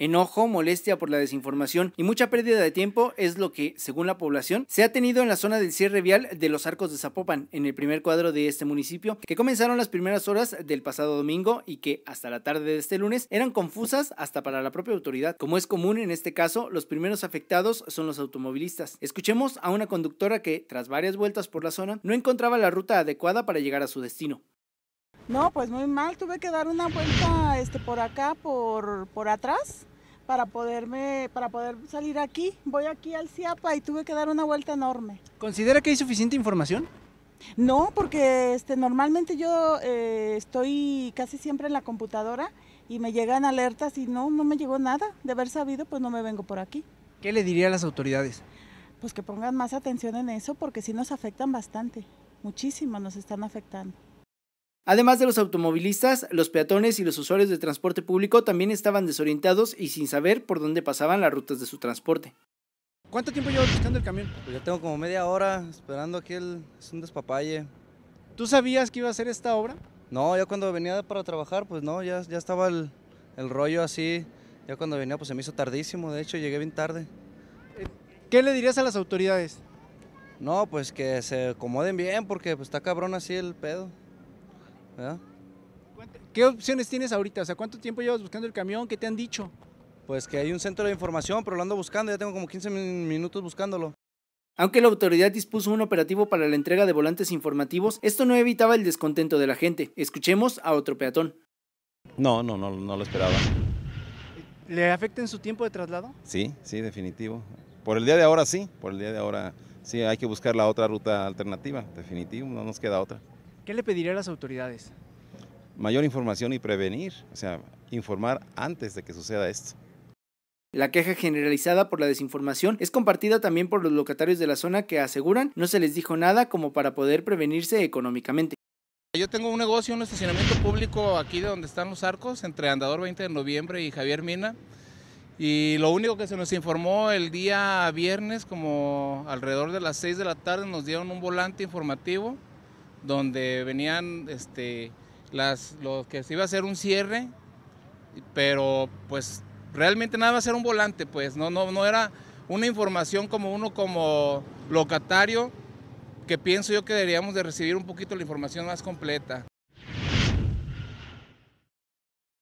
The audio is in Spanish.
Enojo, molestia por la desinformación y mucha pérdida de tiempo es lo que, según la población, se ha tenido en la zona del cierre vial de los arcos de Zapopan, en el primer cuadro de este municipio, que comenzaron las primeras horas del pasado domingo y que, hasta la tarde de este lunes, eran confusas hasta para la propia autoridad. Como es común en este caso, los primeros afectados son los automovilistas. Escuchemos a una conductora que, tras varias vueltas por la zona, no encontraba la ruta adecuada para llegar a su destino. No, pues muy mal, tuve que dar una vuelta este, por acá, por, por atrás, para poderme, para poder salir aquí. Voy aquí al CIAPA y tuve que dar una vuelta enorme. ¿Considera que hay suficiente información? No, porque este, normalmente yo eh, estoy casi siempre en la computadora y me llegan alertas y no, no me llegó nada. De haber sabido, pues no me vengo por aquí. ¿Qué le diría a las autoridades? Pues que pongan más atención en eso porque sí nos afectan bastante, muchísimo nos están afectando. Además de los automovilistas, los peatones y los usuarios de transporte público también estaban desorientados y sin saber por dónde pasaban las rutas de su transporte. ¿Cuánto tiempo llevas buscando el camión? Pues ya tengo como media hora esperando aquí, el... es un despapalle. ¿Tú sabías que iba a ser esta obra? No, ya cuando venía para trabajar, pues no, ya, ya estaba el, el rollo así. Ya cuando venía, pues se me hizo tardísimo, de hecho llegué bien tarde. ¿Qué le dirías a las autoridades? No, pues que se acomoden bien porque pues, está cabrón así el pedo. ¿Qué opciones tienes ahorita? O sea, ¿cuánto tiempo llevas buscando el camión? ¿Qué te han dicho? Pues que hay un centro de información, pero lo ando buscando, ya tengo como 15 minutos buscándolo. Aunque la autoridad dispuso un operativo para la entrega de volantes informativos, esto no evitaba el descontento de la gente. Escuchemos a otro peatón. No, no, no, no lo esperaba. ¿Le afecta en su tiempo de traslado? Sí, sí, definitivo. Por el día de ahora sí, por el día de ahora sí, hay que buscar la otra ruta alternativa, definitivo, no nos queda otra. ¿Qué le pediría a las autoridades? Mayor información y prevenir, o sea, informar antes de que suceda esto. La queja generalizada por la desinformación es compartida también por los locatarios de la zona que aseguran no se les dijo nada como para poder prevenirse económicamente. Yo tengo un negocio, un estacionamiento público aquí de donde están los arcos, entre Andador 20 de Noviembre y Javier Mina. Y lo único que se nos informó el día viernes, como alrededor de las 6 de la tarde, nos dieron un volante informativo donde venían este, las, los que se iba a hacer un cierre, pero pues realmente nada va a ser un volante, pues no, no, no era una información como uno como locatario, que pienso yo que deberíamos de recibir un poquito la información más completa.